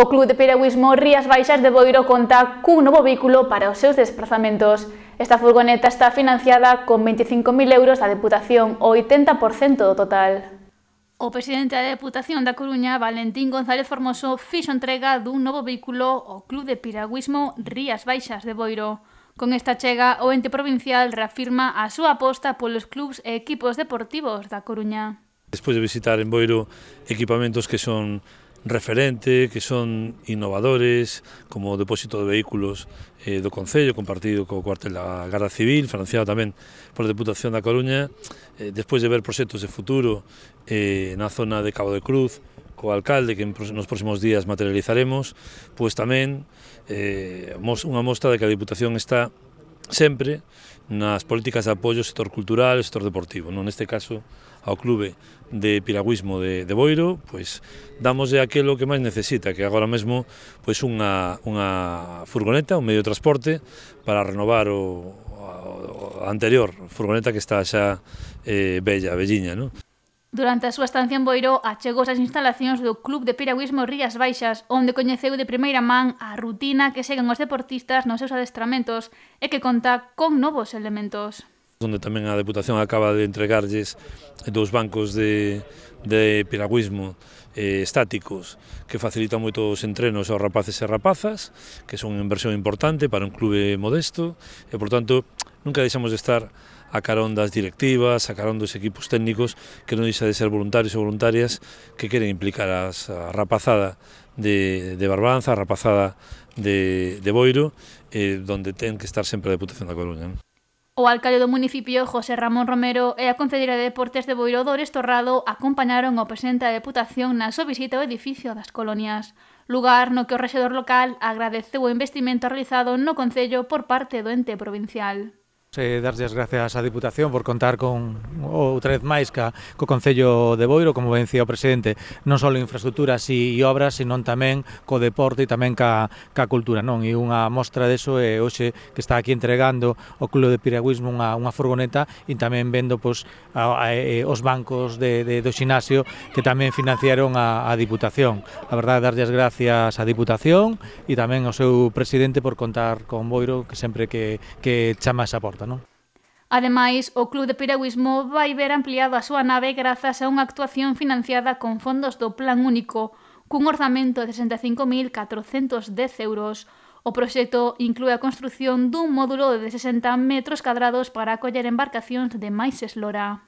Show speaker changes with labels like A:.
A: O Club de Piragüismo Rías Baixas de Boiro conta cun novo vehículo para os seus desplazamentos. Esta furgoneta está financiada con 25.000 euros da Deputación, o 80% do total. O presidente da Deputación da Coruña, Valentín González Formoso, fixo entrega dun novo vehículo ao Club de Piragüismo Rías Baixas de Boiro. Con esta chega, o ente provincial reafirma a súa aposta polos clubs e equipos deportivos da Coruña.
B: Despois de visitar en Boiro equipamentos que son referente, que son innovadores, como o depósito de vehículos eh, do Concello, compartido co cuartel da Garda Civil, financiado tamén pola Deputación da Coruña, eh, despois de ver proxectos de futuro eh, na zona de Cabo de Cruz, co alcalde que nos próximos días materializaremos, pois tamén eh, unha mostra de que a Diputación está sempre nas políticas de apoio ao sector cultural ao sector deportivo. Non? Neste caso, ao clube de piragüismo de, de Boiro, pois de aquilo que máis necesita, que agora mesmo pois unha, unha furgoneta, un medio de transporte, para renovar o, o, o anterior furgoneta que está xa eh, bella, velliña. Non?
A: Durante a súa estancia en Boiró achegou ás instalacións do Club de Piragüismo Rías Baixas, onde coñeceu de primeira man a rutina que seguen os deportistas nos seus adestramentos e que conta con novos elementos.
B: Onde tamén a Deputación acaba de entregarlles dous bancos de, de piragüismo eh, estáticos que facilitan moito os entrenos aos rapaces e rapazas, que son unha inversión importante para un clube modesto, e, por tanto, nunca deixamos de estar a carón das directivas, a carón dos equipos técnicos, que non deixa de ser voluntarios e voluntarias que queren implicar as, a rapazada de, de Barbanza, a rapazada de, de Boiro, eh, donde ten que estar sempre a Deputación da Coruña. Né?
A: O alcalde do municipio, José Ramón Romero, e a concedera de Deportes de Boiro Dores Torrado acompañaron ao presidente da Deputación na súa visita ao edificio das colonias, lugar no que o rexedor local agradeceu o investimento realizado no Concello por parte do ente provincial.
C: Se darlle as gracias á Diputación por contar con outra vez máis ca, co Concello de Boiro, como vencía o Presidente, non só infraestructuras e obras, senón tamén co deporte e tamén ca, ca cultura. Non? E unha mostra deso é hoxe que está aquí entregando o Clube de Piragüismo unha, unha furgoneta e tamén vendo pois, a, a, a, os bancos de, de, do xinasio que tamén financiaron a, a Diputación. A verdade, darlle as gracias á Diputación e tamén ao seu Presidente por contar con Boiro que sempre que, que chama esa porta curta, non?
A: Ademais, o Club de Piragüismo vai ver ampliado a súa nave grazas a unha actuación financiada con fondos do Plan Único, cun orzamento de 65.410 euros. O proxecto inclúe a construción dun módulo de 60 metros cadrados para acoller embarcacións de máis eslora.